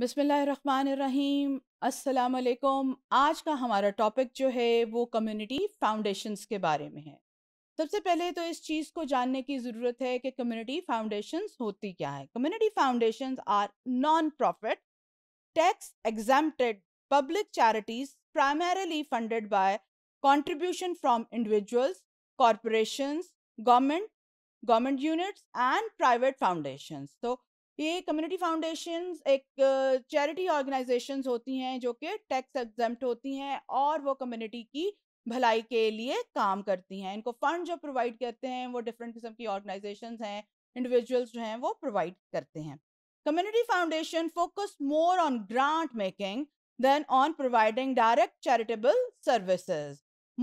बसमीम् अल्लाम आज का हमारा टॉपिक जो है वो कम्युनिटी फाउंडेशंस के बारे में है सबसे पहले तो इस चीज़ को जानने की ज़रूरत है कि कम्युनिटी फाउंडेशंस होती क्या है community foundations are non profit tax exempted public charities primarily funded by contribution from individuals corporation government government units and private foundations तो ये कम्युनिटी फाउंडेशन एक चैरिटी ऑर्गेनाइजेशंस होती हैं जो कि टैक्स एग्जाम होती हैं और वो कम्युनिटी की भलाई के लिए काम करती हैं इनको फंड जो प्रोवाइड करते हैं वो डिफरेंट किस्म की ऑर्गेनाइजेशन हैं इंडिविजुअल्स जो हैं वो प्रोवाइड करते हैं community foundation focus more on grant making than on providing direct charitable services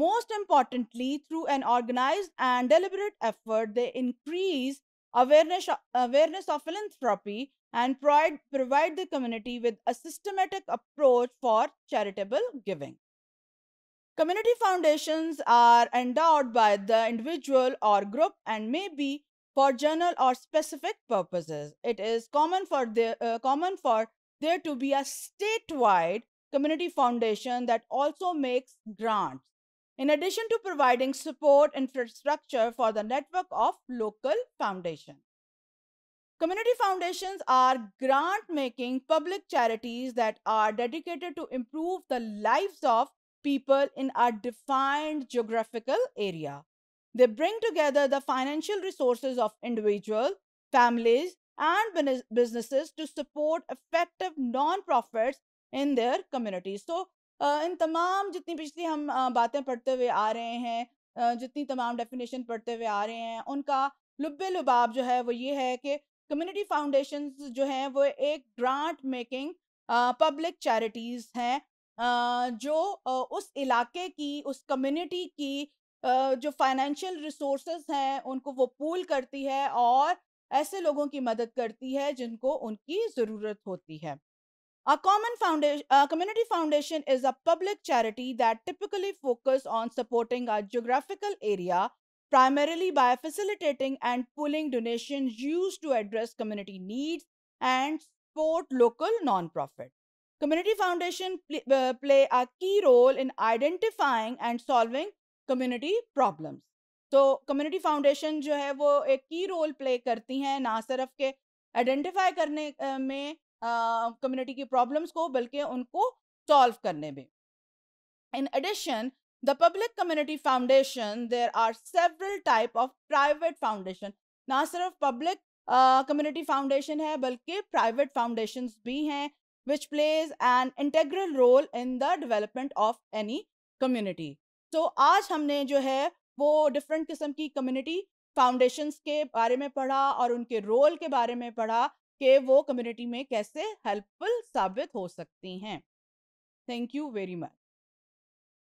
most importantly through an organize and deliberate effort they increase awareness, awareness of philanthropy, and provide, provide the community with a systematic approach for charitable giving. Community foundations are endowed by the individual or group and may be for general or specific purposes. It is common for, the, uh, common for there to be a statewide community foundation that also makes grants in addition to providing support infrastructure for the network of local foundations. Community foundations are grant-making public charities that are dedicated to improve the lives of people in a defined geographical area. They bring together the financial resources of individuals, families, and businesses to support effective non-profits in their communities. So इन तमाम जितनी पिछली हम बातें पढ़ते हुए आ रहे हैं जितनी तमाम डेफिनेशन पढ़ते हुए आ रहे हैं उनका लुब लुबाब जो है वो ये है कि कम्युनिटी फाउंडेशन जो हैं वो एक ग्रांट मेकिंग पब्लिक चैरिटीज़ हैं जो उस इलाके की उस कम्युनिटी की जो फाइनेंशियल रिसोर्स हैं उनको वो पूल करती है और ऐसे लोगों की मदद करती है जिनको उनकी ज़रूरत होती है A common foundation, community foundation is a public charity that typically focuses on supporting a geographical area primarily by facilitating and pooling donations used to address community needs and support local nonprofits. Community foundation play, uh, play a key role in identifying and solving community problems. So, community foundations, जो है वो एक की play play करती हैं ना सिर्फ के आइडेंटिफाई करने uh, में कम्युनिटी की प्रॉब्लम्स को बल्कि उनको सॉल्व करने में in addition the public community foundation there are several type of private foundation ना सिर्फ पब्लिक कम्युनिटी फाउंडेशन है बल्कि प्राइवेट फाउंडेशन भी हैं which plays an integral role in the development of any community तो आज हमने जो है वो डिफरेंट किस्म की कम्युनिटी फाउंडेशन के बारे में पढ़ा और उनके रोल के बारे में पढ़ा कि वो कम्युनिटी में कैसे हेल्पफुल साबित हो सकती हैं थैंक यू वेरी मच